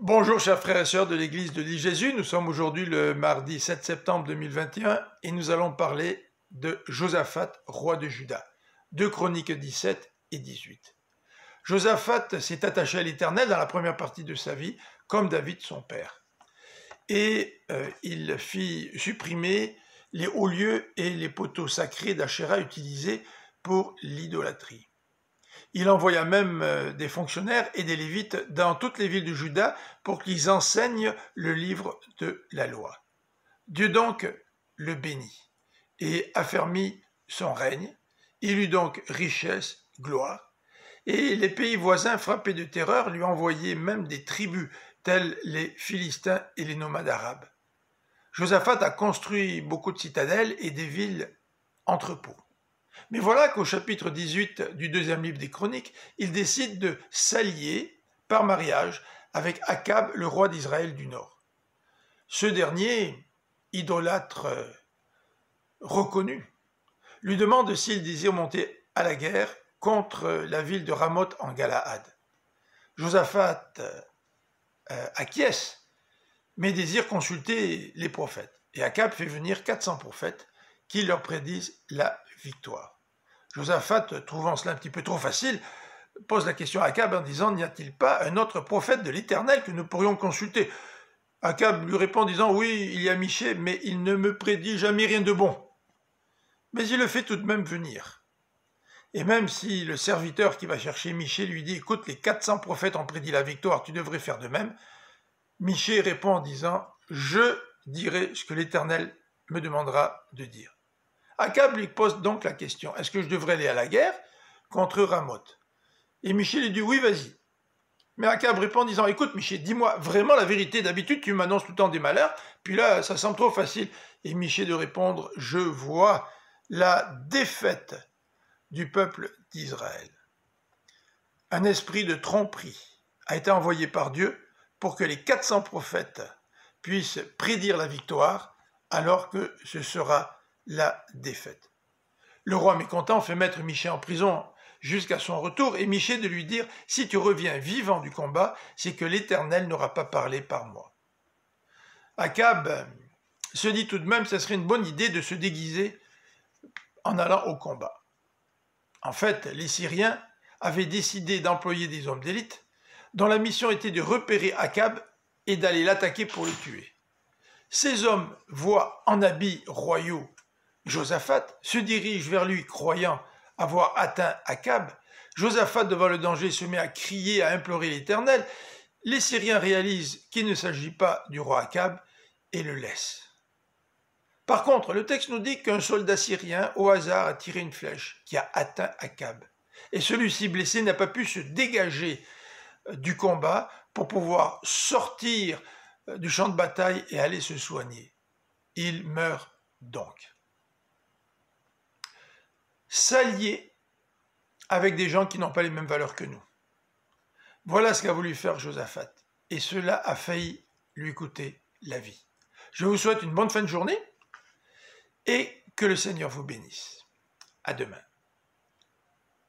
Bonjour chers frères et sœurs de l'Église de l'île Jésus, nous sommes aujourd'hui le mardi 7 septembre 2021 et nous allons parler de Josaphat, roi de Juda, 2 Chroniques 17 et 18. Josaphat s'est attaché à l'Éternel dans la première partie de sa vie, comme David son père, et euh, il fit supprimer les hauts lieux et les poteaux sacrés d'Achéra utilisés pour l'idolâtrie. Il envoya même euh, des fonctionnaires et des lévites dans toutes les villes de Juda pour qu'ils enseignent le livre de la loi. Dieu donc le bénit et affermit son règne. Il eut donc richesse, gloire. Et les pays voisins frappés de terreur lui envoyaient même des tribus tels les Philistins et les nomades arabes. Josaphat a construit beaucoup de citadelles et des villes entrepôts. Mais voilà qu'au chapitre 18 du deuxième livre des Chroniques, il décide de s'allier par mariage avec Akab, le roi d'Israël du Nord. Ce dernier, idolâtre euh, reconnu, lui demande s'il désire monter à la guerre contre euh, la ville de Ramoth en Galaad. Josaphat euh, acquiesce, mais désire consulter les prophètes. Et Akab fait venir 400 prophètes qui leur prédisent la victoire. Josaphat, euh, trouvant cela un petit peu trop facile, pose la question à Akab en disant N'y a-t-il pas un autre prophète de l'Éternel que nous pourrions consulter Akab lui répond en disant Oui, il y a Miché, mais il ne me prédit jamais rien de bon. Mais il le fait tout de même venir. Et même si le serviteur qui va chercher Miché lui dit Écoute, les 400 prophètes ont prédit la victoire, tu devrais faire de même, Miché répond en disant Je dirai ce que l'Éternel me demandera de dire. Akab lui pose donc la question Est-ce que je devrais aller à la guerre contre Ramoth Et Michel lui dit Oui, vas-y. Mais Akab répond en disant Écoute, Michel, dis-moi vraiment la vérité. D'habitude, tu m'annonces tout le temps des malheurs, puis là, ça semble trop facile. Et Michel de répondre Je vois la défaite du peuple d'Israël. Un esprit de tromperie a été envoyé par Dieu pour que les 400 prophètes puissent prédire la victoire alors que ce sera la défaite. Le roi mécontent fait mettre Michée en prison jusqu'à son retour et Michée de lui dire Si tu reviens vivant du combat, c'est que l'Éternel n'aura pas parlé par moi. Akab se dit tout de même Ce serait une bonne idée de se déguiser en allant au combat. En fait, les Syriens avaient décidé d'employer des hommes d'élite dont la mission était de repérer Akab et d'aller l'attaquer pour le tuer. Ces hommes voient en habits royaux Josaphat se dirige vers lui croyant avoir atteint Akab. Josaphat, devant le danger, se met à crier, à implorer l'Éternel. Les Syriens réalisent qu'il ne s'agit pas du roi Akab et le laissent. Par contre, le texte nous dit qu'un soldat syrien, au hasard, a tiré une flèche qui a atteint Akab. Et celui-ci, blessé, n'a pas pu se dégager euh, du combat pour pouvoir sortir euh, du champ de bataille et aller se soigner. Il meurt donc s'allier avec des gens qui n'ont pas les mêmes valeurs que nous. Voilà ce qu'a voulu faire Josaphat. Et cela a failli lui coûter la vie. Je vous souhaite une bonne fin de journée et que le Seigneur vous bénisse. À demain.